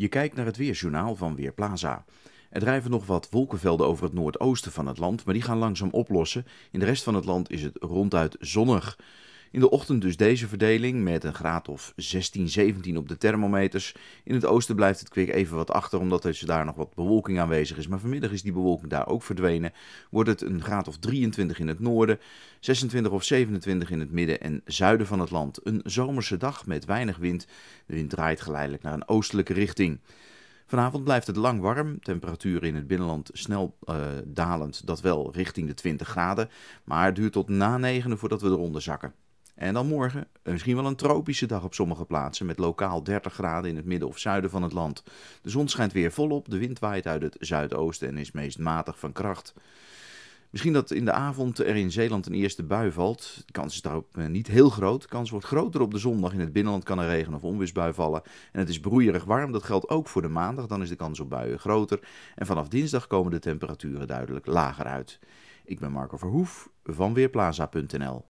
Je kijkt naar het weerjournaal van Weerplaza. Er drijven nog wat wolkenvelden over het noordoosten van het land, maar die gaan langzaam oplossen. In de rest van het land is het ronduit zonnig. In de ochtend dus deze verdeling met een graad of 16, 17 op de thermometers. In het oosten blijft het kwik even wat achter omdat er daar nog wat bewolking aanwezig is. Maar vanmiddag is die bewolking daar ook verdwenen. Wordt het een graad of 23 in het noorden, 26 of 27 in het midden en zuiden van het land. Een zomerse dag met weinig wind. De wind draait geleidelijk naar een oostelijke richting. Vanavond blijft het lang warm. Temperaturen in het binnenland snel eh, dalend, dat wel richting de 20 graden. Maar het duurt tot na 9 voordat we eronder zakken. En dan morgen eh, misschien wel een tropische dag op sommige plaatsen met lokaal 30 graden in het midden of zuiden van het land. De zon schijnt weer volop, de wind waait uit het zuidoosten en is meest matig van kracht. Misschien dat in de avond er in Zeeland een eerste bui valt. De kans is daarop eh, niet heel groot. De kans wordt groter op de zondag. In het binnenland kan er regen of onweersbui vallen. En het is broeierig warm. Dat geldt ook voor de maandag. Dan is de kans op buien groter. En vanaf dinsdag komen de temperaturen duidelijk lager uit. Ik ben Marco Verhoef van Weerplaza.nl.